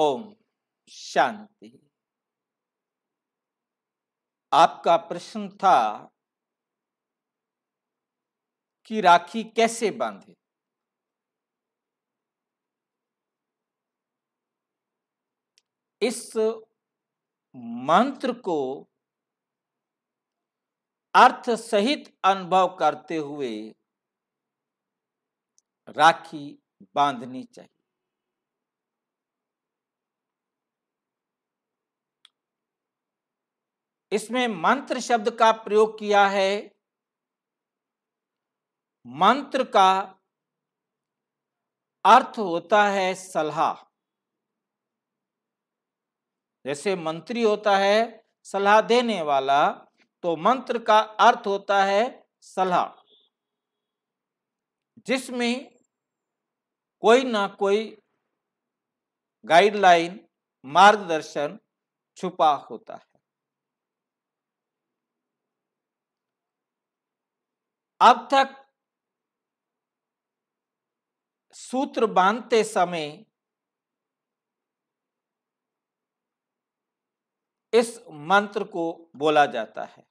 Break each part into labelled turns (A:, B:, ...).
A: ओम शांति आपका प्रश्न था कि राखी कैसे बांधे इस मंत्र को अर्थ सहित अनुभव करते हुए राखी बांधनी चाहिए इसमें मंत्र शब्द का प्रयोग किया है मंत्र का अर्थ होता है सलाह जैसे मंत्री होता है सलाह देने वाला तो मंत्र का अर्थ होता है सलाह जिसमें कोई ना कोई गाइडलाइन मार्गदर्शन छुपा होता है अब तक सूत्र बांधते समय इस मंत्र को बोला जाता है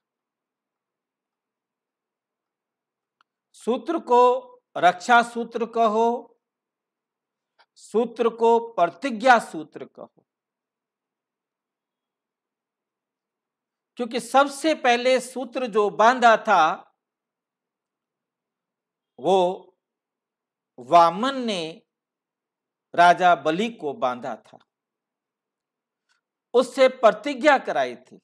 A: सूत्र को रक्षा सूत्र कहो सूत्र को प्रतिज्ञा सूत्र कहो क्योंकि सबसे पहले सूत्र जो बांधा था वो वामन ने राजा बलि को बांधा था उससे प्रतिज्ञा कराई थी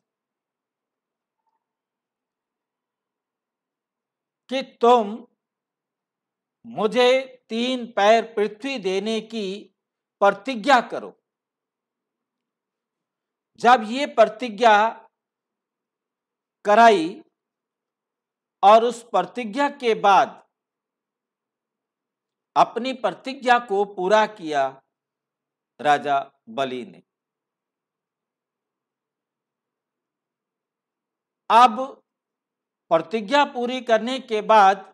A: कि तुम मुझे तीन पैर पृथ्वी देने की प्रतिज्ञा करो जब ये प्रतिज्ञा कराई और उस प्रतिज्ञा के बाद अपनी प्रतिज्ञा को पूरा किया राजा बलि ने अब प्रतिज्ञा पूरी करने के बाद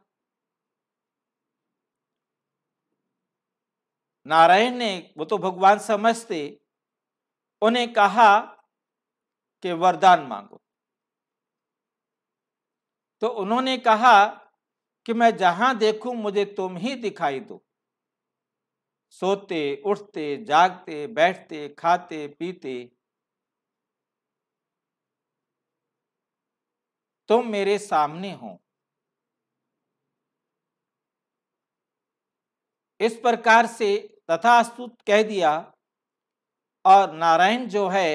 A: नारायण ने वो तो भगवान समझते उन्हें कहा कि वरदान मांगो तो उन्होंने कहा कि मैं जहां देखूं मुझे तुम ही दिखाई दो सोते उठते जागते बैठते खाते पीते तुम मेरे सामने हो इस प्रकार से तथास्तुत कह दिया और नारायण जो है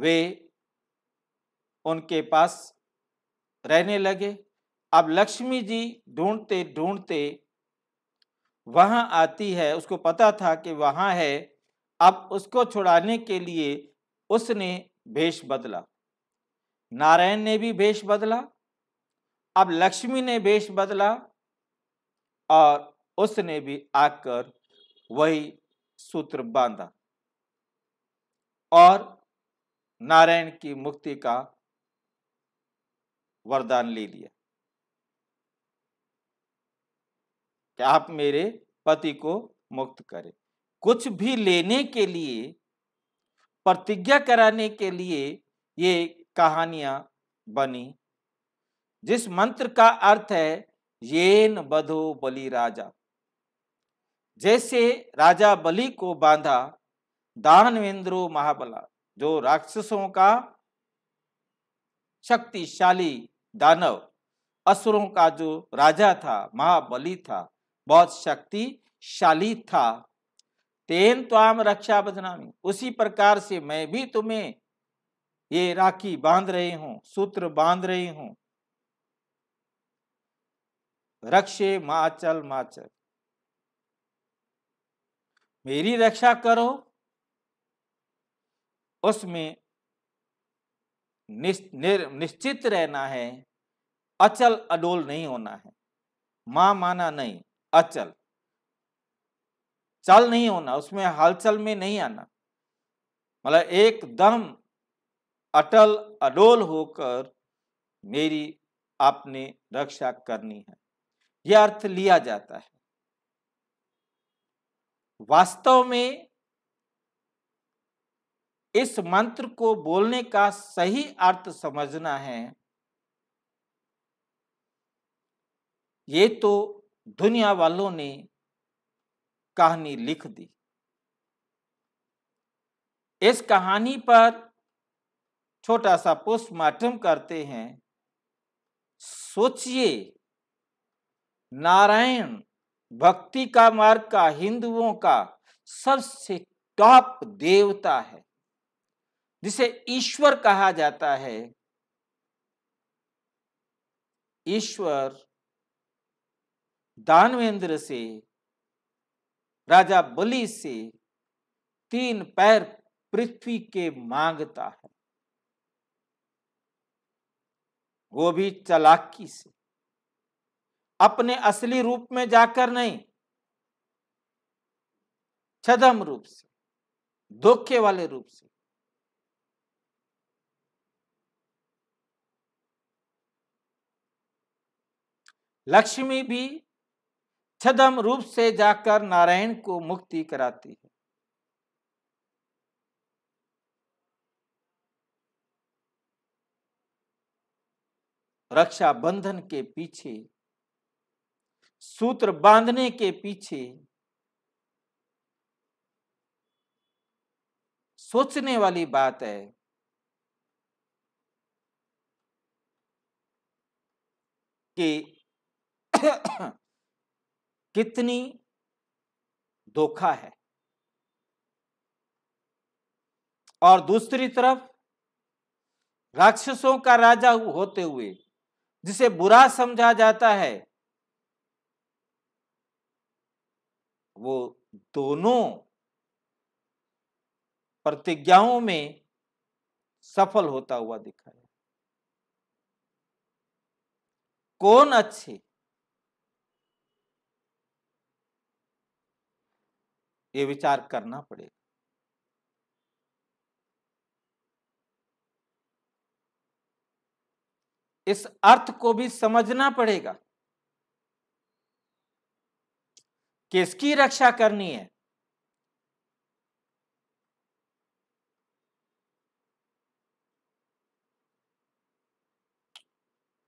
A: वे उनके पास रहने लगे अब लक्ष्मी जी ढूंढते ढूंढते वहां आती है उसको पता था कि वहां है अब उसको छुड़ाने के लिए उसने भेष बदला नारायण ने भी भेष बदला अब लक्ष्मी ने भेष बदला और उसने भी आकर वही सूत्र बांधा और नारायण की मुक्ति का वरदान ले लिया कि आप मेरे पति को मुक्त करें कुछ भी लेने के लिए प्रतिज्ञा कराने के लिए ये कहानियां बनी जिस मंत्र का अर्थ है येन बधो बलि राजा जैसे राजा बलि को बांधा दानवेंद्रो महाबला जो राक्षसों का शक्तिशाली दानव असुरों का जो राजा था महाबली था बहुत शक्तिशाली था तेन त्वाम रक्षा बदनामी उसी प्रकार से मैं भी तुम्हें ये राखी बांध रहे हूं सूत्र बांध रही हूं रक्षे माचल माचल मेरी रक्षा करो उसमें निश, निश्चित रहना है अचल अडोल नहीं होना है मां माना नहीं अचल चल नहीं होना उसमें हलचल में नहीं आना मतलब एकदम अटल अडोल होकर मेरी आपने रक्षा करनी है यह अर्थ लिया जाता है वास्तव में इस मंत्र को बोलने का सही अर्थ समझना है ये तो दुनिया वालों ने कहानी लिख दी इस कहानी पर छोटा सा पोस्टमार्टम करते हैं सोचिए नारायण भक्ति का मार्ग का हिंदुओं का सबसे टॉप देवता है जिसे ईश्वर कहा जाता है ईश्वर दानवेंद्र से राजा बलि से तीन पैर पृथ्वी के मांगता है वो भी चलाकी से अपने असली रूप में जाकर नहीं छदम रूप से धोखे वाले रूप से लक्ष्मी भी छदम रूप से जाकर नारायण को मुक्ति कराती है रक्षा बंधन के पीछे सूत्र बांधने के पीछे सोचने वाली बात है कि कितनी धोखा है और दूसरी तरफ राक्षसों का राजा होते हुए जिसे बुरा समझा जाता है वो दोनों प्रतिज्ञाओं में सफल होता हुआ दिखाया कौन अच्छे ये विचार करना पड़ेगा इस अर्थ को भी समझना पड़ेगा किसकी रक्षा करनी है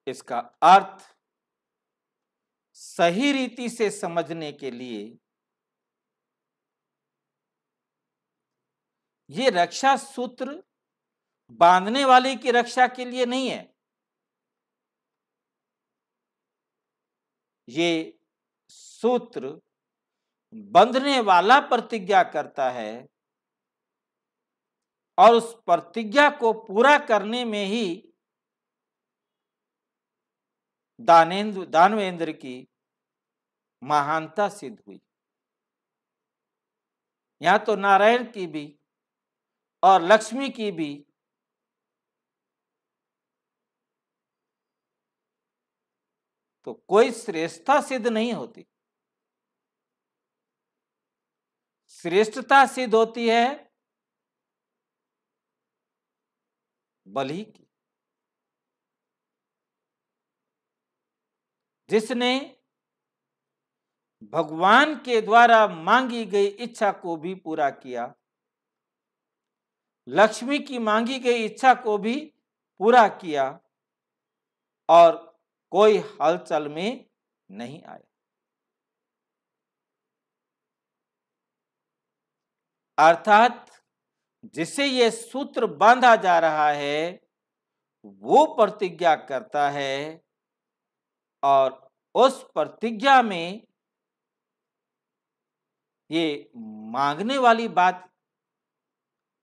A: इसका अर्थ सही रीति से समझने के लिए ये रक्षा सूत्र बांधने वाले की रक्षा के लिए नहीं है ये सूत्र बंधने वाला प्रतिज्ञा करता है और उस प्रतिज्ञा को पूरा करने में ही दानेन्द्र दानवेंद्र की महानता सिद्ध हुई यहां तो नारायण की भी और लक्ष्मी की भी तो कोई श्रेष्ठता सिद्ध नहीं होती श्रेष्ठता सिद्ध होती है बलि की जिसने भगवान के द्वारा मांगी गई इच्छा को भी पूरा किया लक्ष्मी की मांगी गई इच्छा को भी पूरा किया और कोई हलचल में नहीं आया अर्थात जिसे ये सूत्र बांधा जा रहा है वो प्रतिज्ञा करता है और उस प्रतिज्ञा में ये मांगने वाली बात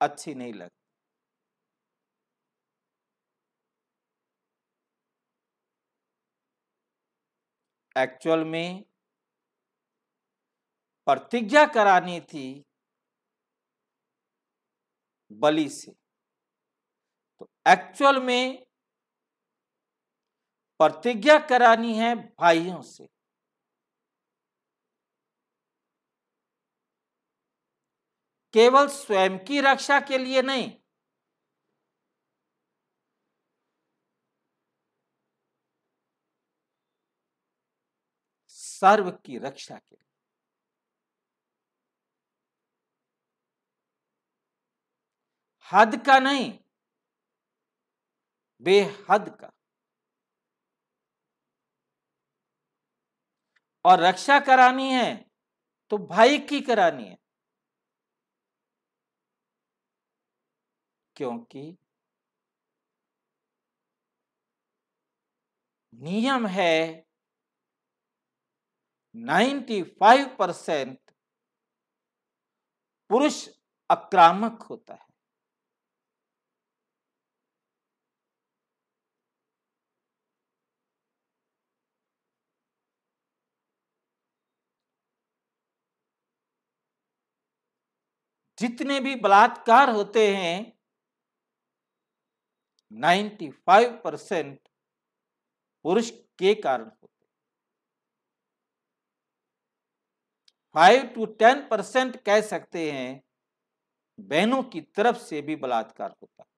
A: अच्छी नहीं लग एक्चुअल में प्रतिज्ञा करानी थी बलि से तो एक्चुअल में प्रतिज्ञा करानी है भाइयों से केवल स्वयं की रक्षा के लिए नहीं सर्व की रक्षा के लिए हद का नहीं बेहद का और रक्षा करानी है तो भाई की करानी है क्योंकि नियम है 95 परसेंट पुरुष आक्रामक होता है जितने भी बलात्कार होते हैं 95 परसेंट पुरुष के कारण होते फाइव टू टेन परसेंट कह सकते हैं बहनों की तरफ से भी बलात्कार होता है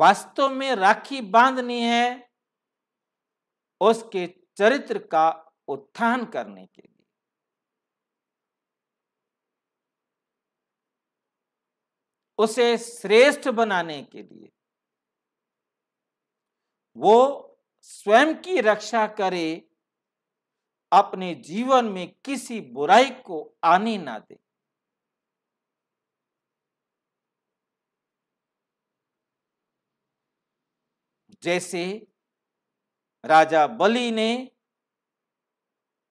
A: वास्तव में राखी बांधनी है उसके चरित्र का उत्थान करने के लिए उसे श्रेष्ठ बनाने के लिए वो स्वयं की रक्षा करे अपने जीवन में किसी बुराई को आने ना दे जैसे राजा बलि ने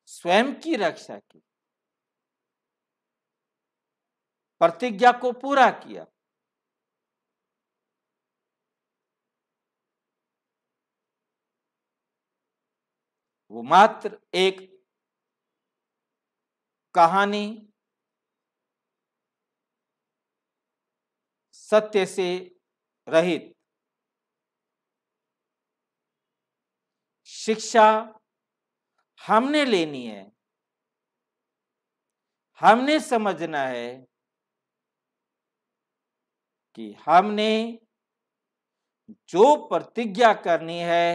A: स्वयं की रक्षा की प्रतिज्ञा को पूरा किया वो मात्र एक कहानी सत्य से रहित शिक्षा हमने लेनी है हमने समझना है कि हमने जो प्रतिज्ञा करनी है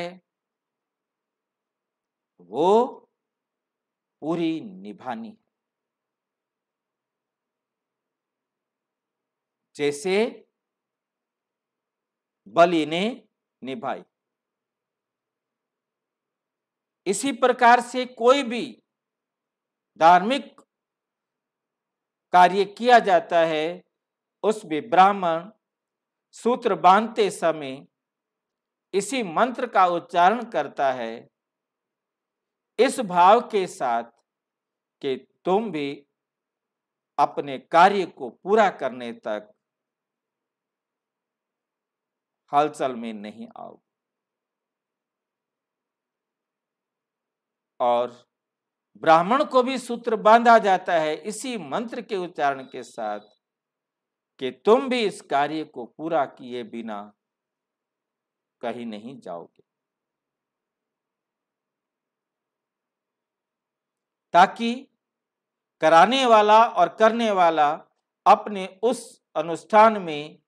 A: वो पूरी निभानी है जैसे बलि ने निभाई इसी प्रकार से कोई भी धार्मिक कार्य किया जाता है उसमें ब्राह्मण सूत्र बांधते समय इसी मंत्र का उच्चारण करता है इस भाव के साथ कि तुम भी अपने कार्य को पूरा करने तक हलचल में नहीं आओगे और ब्राह्मण को भी सूत्र बांधा जाता है इसी मंत्र के उच्चारण के साथ कि तुम भी इस कार्य को पूरा किए बिना कहीं नहीं जाओगे ताकि कराने वाला और करने वाला अपने उस अनुष्ठान में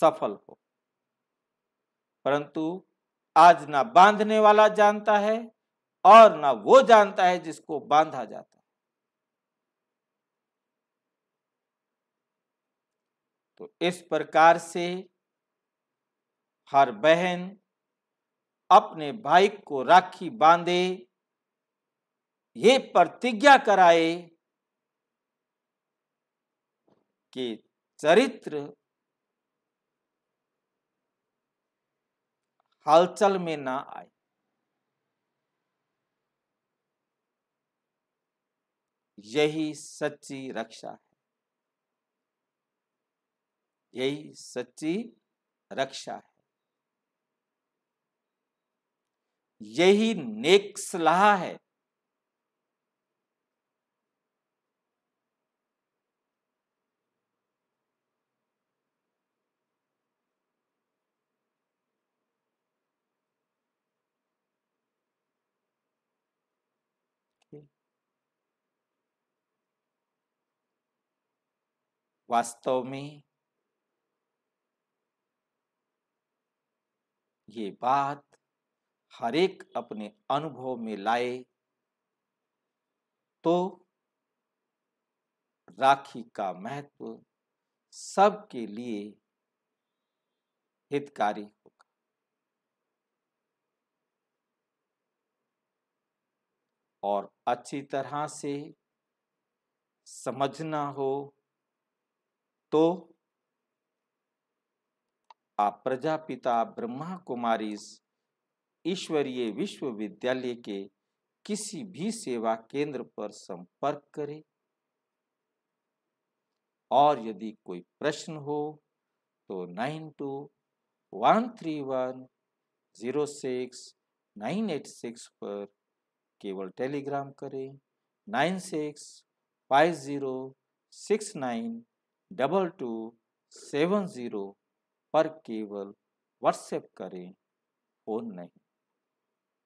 A: सफल हो परंतु आज ना बांधने वाला जानता है और ना वो जानता है जिसको बांधा जाता है तो इस प्रकार से हर बहन अपने भाई को राखी बांधे ये प्रतिज्ञा कराए कि चरित्र हलचल में ना आए यही सच्ची रक्षा है यही सच्ची रक्षा है यही नेक सलाह है वास्तव में ये बात हर एक अपने अनुभव में लाए तो राखी का महत्व सबके लिए हितकारी होगा और अच्छी तरह से समझना हो तो आप प्रजापिता ब्रह्मा कुमारी ईश्वरीय विश्वविद्यालय के किसी भी सेवा केंद्र पर संपर्क करें और यदि कोई प्रश्न हो तो nine two one three one zero six nine eight six पर केवल टेलीग्राम करें nine six five zero six nine double two seven zero पर केवल व्हाट्सएप करें और नहीं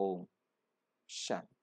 A: ओम शांति